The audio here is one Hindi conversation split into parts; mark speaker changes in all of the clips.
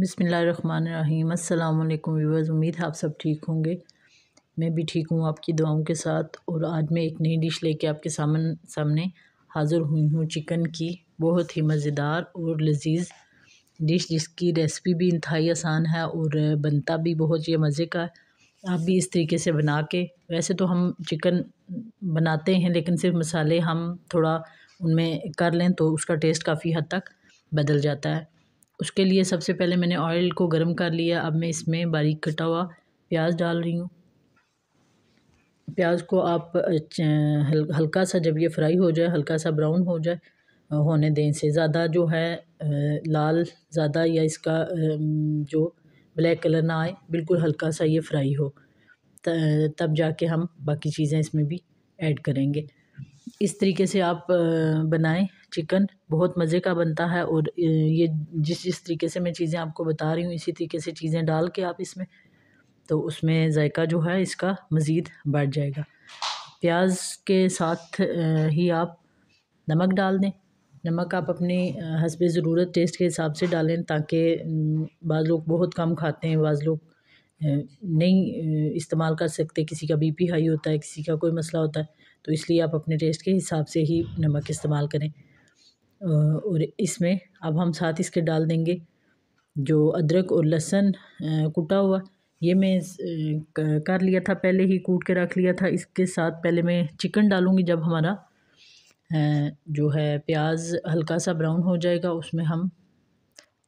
Speaker 1: बिसमीम अल्लाम व्यूवर्स उम्मीद है आप सब ठीक होंगे मैं भी ठीक हूँ आपकी दुआओं के साथ और आज मैं एक नई डिश लेके आपके सामन सामने हाज़िर हुई हूँ चिकन की बहुत ही मज़ेदार और लजीज डिश जिसकी रेसिपी भी इंतहाई आसान है और बनता भी बहुत ही मज़े का आप भी इस तरीके से बना के वैसे तो हम चिकन बनाते हैं लेकिन सिर्फ मसाले हम थोड़ा उनमें कर लें तो उसका टेस्ट काफ़ी हद तक बदल जाता है उसके लिए सबसे पहले मैंने ऑयल को गर्म कर लिया अब मैं इसमें बारीक कटा हुआ प्याज डाल रही हूँ प्याज को आप हल्का सा जब ये फ्राई हो जाए हल्का सा ब्राउन हो जाए होने दें से ज़्यादा जो है लाल ज़्यादा या इसका जो ब्लैक कलर ना आए बिल्कुल हल्का सा ये फ्राई हो तब जाके हम बाकी चीज़ें इसमें भी ऐड करेंगे इस तरीके से आप बनाएं चिकन बहुत मज़े का बनता है और ये जिस जिस तरीके से मैं चीज़ें आपको बता रही हूँ इसी तरीके से चीज़ें डाल के आप इसमें तो उसमें जायका जो है इसका मज़ीद बढ़ जाएगा प्याज के साथ ही आप नमक डाल दें नमक आप अपने हंसब ज़रूरत टेस्ट के हिसाब से डालें ताकि बाज़ लोग बहुत कम खाते हैं बाज़ लोग नहीं इस्तेमाल कर सकते किसी का बीपी हाई होता है किसी का कोई मसला होता है तो इसलिए आप अपने टेस्ट के हिसाब से ही नमक इस्तेमाल करें और इसमें अब हम साथ इसके डाल देंगे जो अदरक और लहसुन कूटा हुआ ये मैं कर लिया था पहले ही कूट के रख लिया था इसके साथ पहले मैं चिकन डालूँगी जब हमारा जो है प्याज हल्का सा ब्राउन हो जाएगा उसमें हम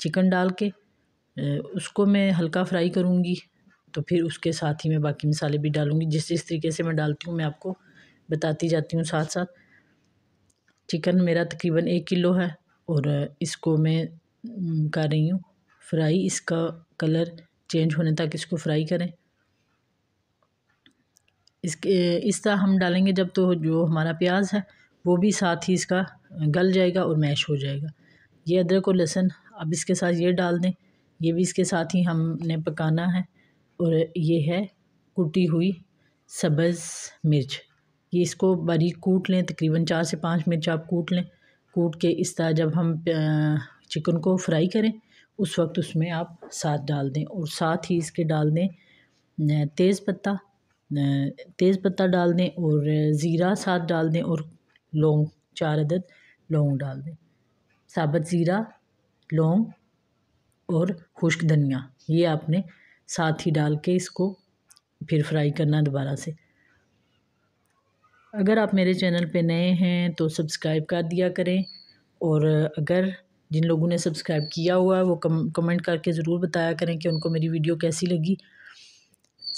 Speaker 1: चिकन डाल के उसको मैं हल्का फ्राई करूँगी तो फिर उसके साथ ही मैं बाकी मसाले भी डालूँगी जिस जिस तरीके से मैं डालती हूँ मैं आपको बताती जाती हूँ साथ साथ चिकन मेरा तकरीबन एक किलो है और इसको मैं कर रही हूँ फ्राई इसका कलर चेंज होने तक इसको फ्राई करें इसके इस तरह हम डालेंगे जब तो जो हमारा प्याज है वो भी साथ ही इसका गल जाएगा और मैश हो जाएगा ये अदरक और लहसुन अब इसके साथ ये डाल दें ये भी इसके साथ ही हमने पकाना है और ये है कुटी हुई सब्ज़ मिर्च ये इसको बारीक कूट लें तकरीबन चार से पाँच मिर्च आप कूट लें कूट के इस तरह जब हम चिकन को फ्राई करें उस वक्त उसमें आप साथ डाल दें और साथ ही इसके डाल दें तेज़ पत्ता तेज़ पत्ता डाल दें और ज़ीरा साथ डाल दें और लौंग चार अदद लौंग डाल दें साबत ज़ीरा लौंग और खुश्क धनिया ये आपने साथ ही डाल के इसको फिर फ्राई करना दोबारा से अगर आप मेरे चैनल पे नए हैं तो सब्सक्राइब कर दिया करें और अगर जिन लोगों ने सब्सक्राइब किया हुआ है वो कम कमेंट करके ज़रूर बताया करें कि उनको मेरी वीडियो कैसी लगी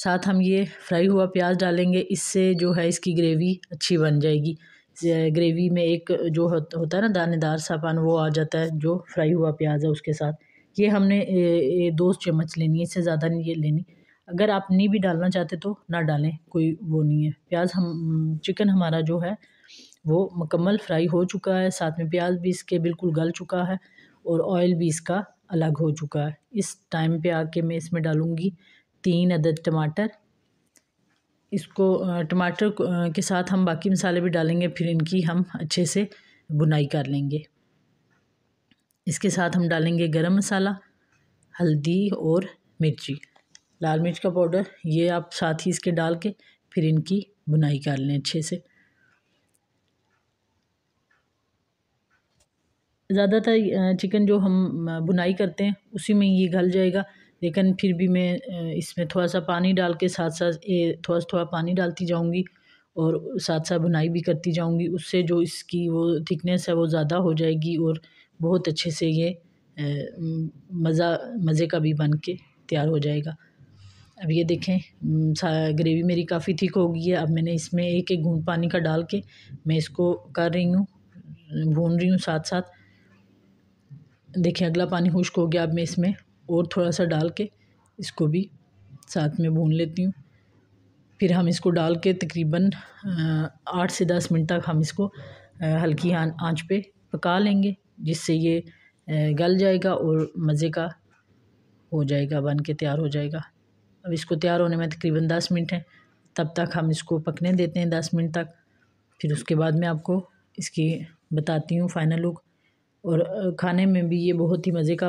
Speaker 1: साथ हम ये फ्राई हुआ प्याज डालेंगे इससे जो है इसकी ग्रेवी अच्छी बन जाएगी ग्रेवी में एक जो होता है ना दानेदार सा पान वो आ जाता है जो फ्राई हुआ प्याज है उसके साथ ये हमने ए, ए, दो चम्मच लेनी है इससे ज़्यादा नहीं ये लेनी अगर आप नहीं भी डालना चाहते तो ना डालें कोई वो नहीं है प्याज हम चिकन हमारा जो है वो मुकम्मल फ्राई हो चुका है साथ में प्याज भी इसके बिल्कुल गल चुका है और ऑयल भी इसका अलग हो चुका है इस टाइम पे आके मैं इसमें डालूँगी तीन अदद टमाटर इसको टमाटर के साथ हम बाकी मसाले भी डालेंगे फिर इनकी हम अच्छे से बुनाई कर लेंगे इसके साथ हम डालेंगे गरम मसाला हल्दी और मिर्ची लाल मिर्च का पाउडर ये आप साथ ही इसके डाल के फिर इनकी बुनाई कर लें अच्छे से ज़्यादातर चिकन जो हम बुनाई करते हैं उसी में ये गल जाएगा लेकिन फिर भी मैं इसमें थोड़ा सा पानी डाल के साथ साथ ये थोड़ा थोड़ा पानी डालती जाऊँगी और साथ साथ बुनाई भी करती जाऊँगी उससे जो इसकी वो थिकनेस है वो ज़्यादा हो जाएगी और बहुत अच्छे से ये मज़ा मज़े का भी बन के तैयार हो जाएगा अब ये देखें ग्रेवी मेरी काफ़ी थिक हो गई है अब मैंने इसमें एक एक घूंट पानी का डाल के मैं इसको कर रही हूँ भून रही हूँ साथ साथ देखें अगला पानी खुश्क हो गया अब मैं इसमें और थोड़ा सा डाल के इसको भी साथ में भून लेती हूँ फिर हम इसको डाल के तकरीबन आठ से दस मिनट तक हम इसको हल्की आंच पे पका लेंगे जिससे ये गल जाएगा और मज़े का हो जाएगा बन के तैयार हो जाएगा अब इसको तैयार होने में तकरीबन दस मिनट है तब तक हम इसको पकने देते हैं दस मिनट तक फिर उसके बाद में आपको इसकी बताती हूँ फाइनल लुक और खाने में भी ये बहुत ही मज़े का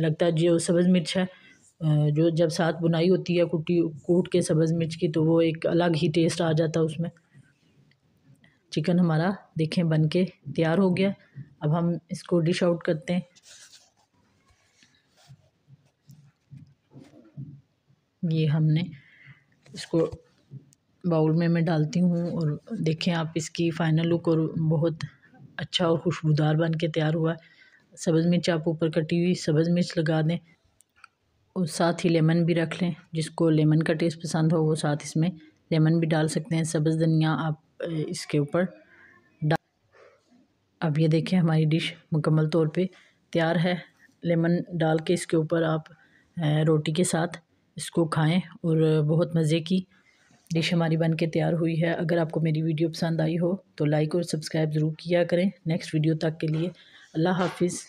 Speaker 1: लगता है जो सब्ज़ मिर्च है जो जब साथ बुनाई होती है कुटी कूट के सब्ज़ मिर्च की तो वो एक अलग ही टेस्ट आ जाता है उसमें चिकन हमारा देखें बन के तैयार हो गया अब हम इसको डिश आउट करते हैं ये हमने इसको बाउल में मैं डालती हूँ और देखें आप इसकी फ़ाइनल लुक और बहुत अच्छा और खुशबूदार बन के तैयार हुआ है सब्ज़ मिर्च आप ऊपर कटी हुई सब्ज़ मिर्च लगा दें और साथ ही लेमन भी रख लें जिसको लेमन का टेस्ट पसंद हो वो साथ इसमें लेमन भी डाल सकते हैं सब्ज़ धनिया आप इसके ऊपर डाल अब ये देखें हमारी डिश मुकम्मल तौर पे तैयार है लेमन डाल के इसके ऊपर आप रोटी के साथ इसको खाएं और बहुत मज़े की डिश हमारी बन के तैयार हुई है अगर आपको मेरी वीडियो पसंद आई हो तो लाइक और सब्सक्राइब ज़रूर किया करें नेक्स्ट वीडियो तक के लिए अल्लाह हाफिज़